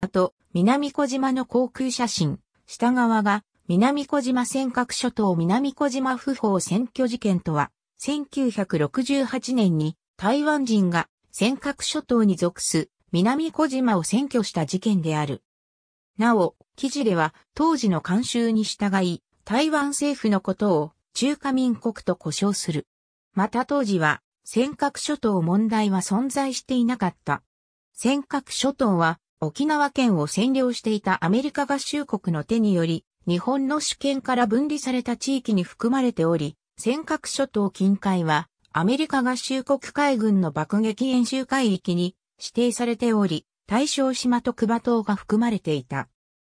あと、南小島の航空写真、下側が、南小島尖閣諸島南小島不法占拠事件とは、1968年に台湾人が尖閣諸島に属す南小島を占拠した事件である。なお、記事では当時の慣習に従い、台湾政府のことを中華民国と呼称する。また当時は尖閣諸島問題は存在していなかった。尖閣諸島は沖縄県を占領していたアメリカ合衆国の手により、日本の主権から分離された地域に含まれており、尖閣諸島近海は、アメリカ合衆国海軍の爆撃演習海域に指定されており、対象島と久場島が含まれていた。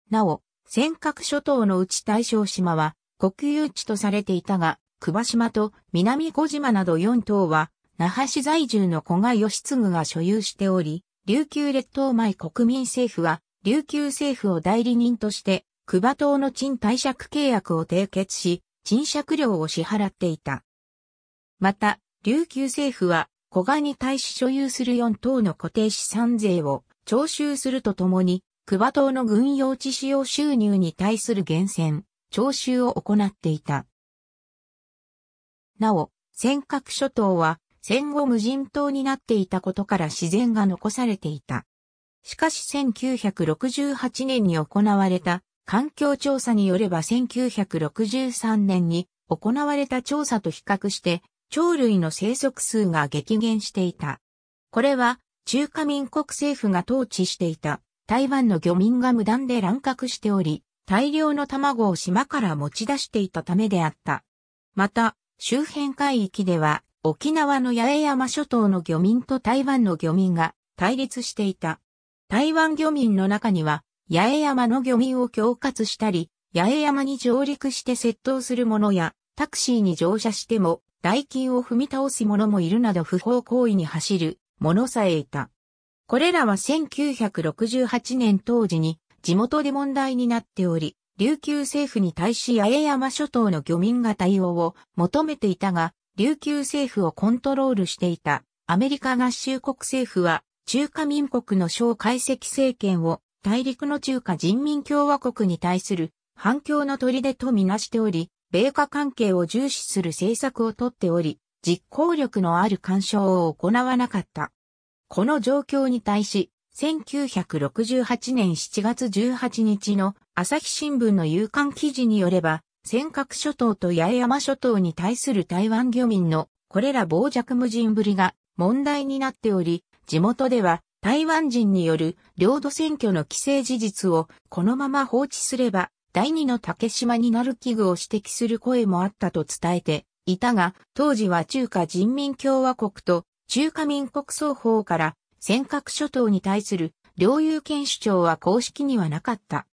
なお、尖閣諸島のうち対象島は国有地とされていたが、久場島と南小島など4島は、那覇市在住の古賀義継が所有しており、琉球列島前国民政府は、琉球政府を代理人として、久バ島の賃貸借契約を締結し、賃借料を支払っていた。また、琉球政府は、古賀に対し所有する4島の固定資産税を徴収するとともに、久バ島の軍用地使用収入に対する厳選、徴収を行っていた。なお、尖閣諸島は、戦後無人島になっていたことから自然が残されていた。しかし1968年に行われた環境調査によれば1963年に行われた調査と比較して鳥類の生息数が激減していた。これは中華民国政府が統治していた台湾の漁民が無断で乱獲しており、大量の卵を島から持ち出していたためであった。また、周辺海域では沖縄の八重山諸島の漁民と台湾の漁民が対立していた。台湾漁民の中には、八重山の漁民を恐喝したり、八重山に上陸して窃盗する者や、タクシーに乗車しても、代金を踏み倒す者もいるなど不法行為に走る者さえいた。これらは1968年当時に地元で問題になっており、琉球政府に対し八重山諸島の漁民が対応を求めていたが、琉球政府をコントロールしていたアメリカ合衆国政府は中華民国の小解析政権を大陸の中華人民共和国に対する反共の砦とみなしており、米華関係を重視する政策をとっており、実行力のある干渉を行わなかった。この状況に対し、1968年7月18日の朝日新聞の夕刊記事によれば、尖閣諸島と八重山諸島に対する台湾漁民のこれら傍若無人ぶりが問題になっており、地元では台湾人による領土選挙の規制事実をこのまま放置すれば第二の竹島になる危惧を指摘する声もあったと伝えていたが、当時は中華人民共和国と中華民国双方から尖閣諸島に対する領有権主張は公式にはなかった。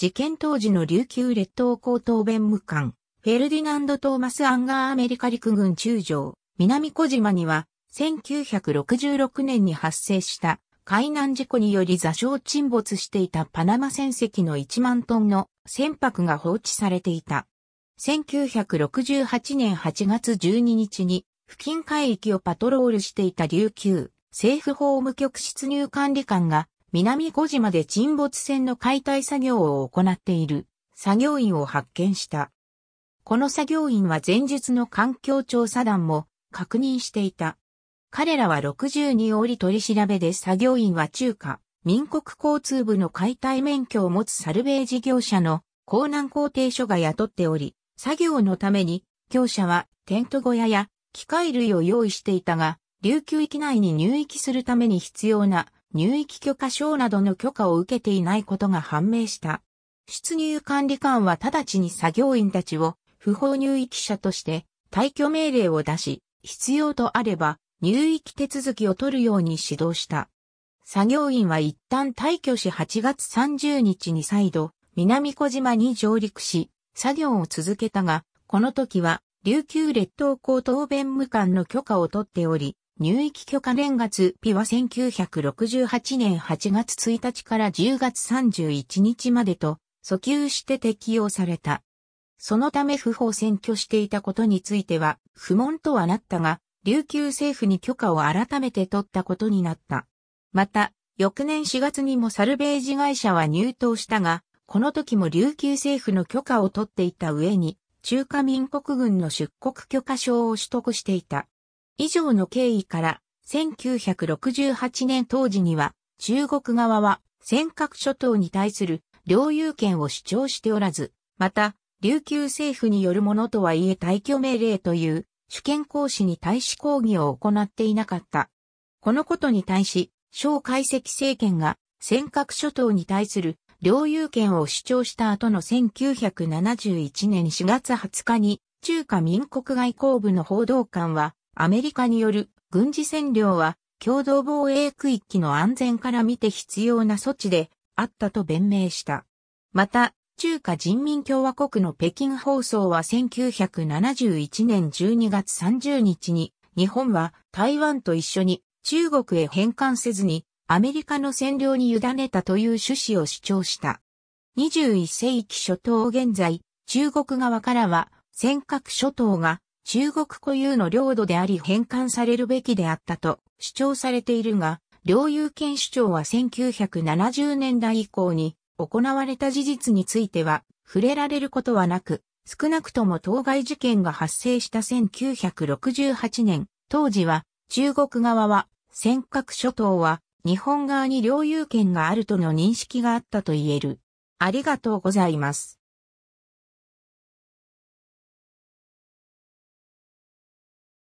事件当時の琉球列島高等弁務官、フェルディナンド・トーマス・アンガー・アメリカ陸軍中将、南小島には、1966年に発生した海難事故により座礁沈没していたパナマ船籍の1万トンの船舶が放置されていた。1968年8月12日に付近海域をパトロールしていた琉球政府法務局出入管理官が南小島で沈没船の解体作業を行っている作業員を発見した。この作業員は前述の環境調査団も確認していた。彼らは62折取り調べで作業員は中華、民国交通部の解体免許を持つサルベージ業者の江南工程所が雇っており、作業のために業者はテント小屋や機械類を用意していたが、琉球域内に入域するために必要な入域許可証などの許可を受けていないことが判明した。出入管理官は直ちに作業員たちを不法入域者として退去命令を出し、必要とあれば入域手続きを取るように指導した。作業員は一旦退去し8月30日に再度南小島に上陸し、作業を続けたが、この時は琉球列島高等弁務官の許可を取っており、入域許可年月日は1968年8月1日から10月31日までと、訴求して適用された。そのため不法占拠していたことについては、不問とはなったが、琉球政府に許可を改めて取ったことになった。また、翌年4月にもサルベージ会社は入党したが、この時も琉球政府の許可を取っていた上に、中華民国軍の出国許可証を取得していた。以上の経緯から、1968年当時には、中国側は尖閣諸島に対する領有権を主張しておらず、また、琉球政府によるものとはいえ退去命令という主権行使に対し抗議を行っていなかった。このことに対し、小解析政権が尖閣諸島に対する領有権を主張した後の1971年4月20日に中華民国外交部の報道官はアメリカによる軍事占領は共同防衛区域の安全から見て必要な措置であったと弁明した。また、中華人民共和国の北京放送は1971年12月30日に日本は台湾と一緒に中国へ返還せずにアメリカの占領に委ねたという趣旨を主張した。21世紀初頭現在、中国側からは尖閣諸島が中国固有の領土であり返還されるべきであったと主張されているが、領有権主張は1970年代以降に行われた事実については触れられることはなく、少なくとも当該事件が発生した1968年、当時は中国側は尖閣諸島は日本側に領有権があるとの認識があったと言える。ありがとうございます。